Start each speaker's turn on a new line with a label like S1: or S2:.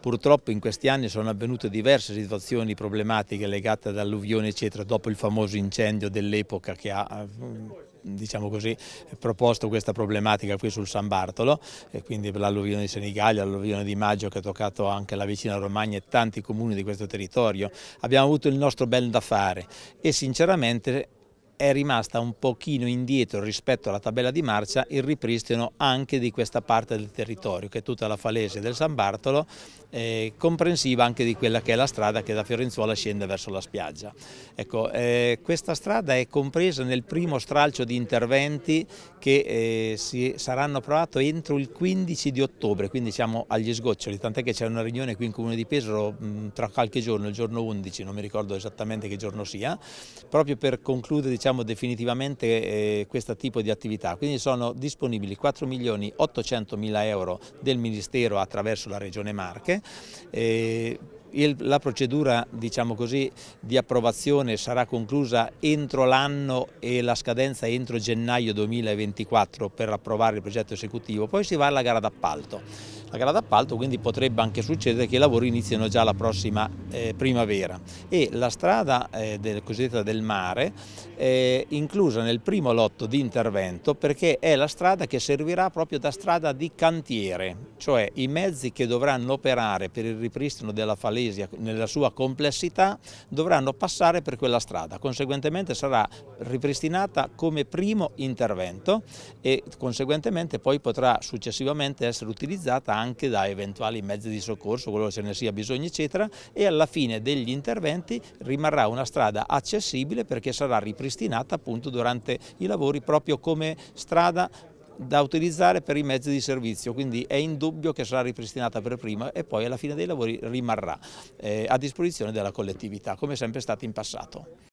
S1: Purtroppo in questi anni sono avvenute diverse situazioni problematiche legate ad alluvioni eccetera, dopo il famoso incendio dell'epoca che ha eh, diciamo così, proposto questa problematica qui sul San Bartolo e quindi l'alluvione di Senigallia, l'alluvione di Maggio che ha toccato anche la vicina Romagna e tanti comuni di questo territorio. Abbiamo avuto il nostro bel da fare e sinceramente è rimasta un pochino indietro rispetto alla tabella di marcia il ripristino anche di questa parte del territorio che è tutta la falese del San Bartolo eh, comprensiva anche di quella che è la strada che da Fiorenzuola scende verso la spiaggia. Ecco, eh, questa strada è compresa nel primo stralcio di interventi che eh, si, saranno approvati entro il 15 di ottobre, quindi siamo agli sgoccioli, tant'è che c'è una riunione qui in Comune di Pesaro mh, tra qualche giorno, il giorno 11, non mi ricordo esattamente che giorno sia, proprio per concludere diciamo, chiudiamo definitivamente eh, questo tipo di attività. Quindi sono disponibili 4 milioni 800 mila euro del Ministero attraverso la Regione Marche. Eh, il, la procedura diciamo così, di approvazione sarà conclusa entro l'anno e la scadenza entro gennaio 2024 per approvare il progetto esecutivo, poi si va alla gara d'appalto la gara d'appalto, quindi potrebbe anche succedere che i lavori iniziano già la prossima eh, primavera e la strada eh, del, cosiddetta del mare è inclusa nel primo lotto di intervento perché è la strada che servirà proprio da strada di cantiere, cioè i mezzi che dovranno operare per il ripristino della Falesia nella sua complessità dovranno passare per quella strada, conseguentemente sarà ripristinata come primo intervento e conseguentemente poi potrà successivamente essere utilizzata anche da eventuali mezzi di soccorso, quello se ne sia bisogno eccetera e alla fine degli interventi rimarrà una strada accessibile perché sarà ripristinata appunto durante i lavori proprio come strada da utilizzare per i mezzi di servizio, quindi è indubbio che sarà ripristinata per prima e poi alla fine dei lavori rimarrà eh, a disposizione della collettività, come sempre è stato in passato.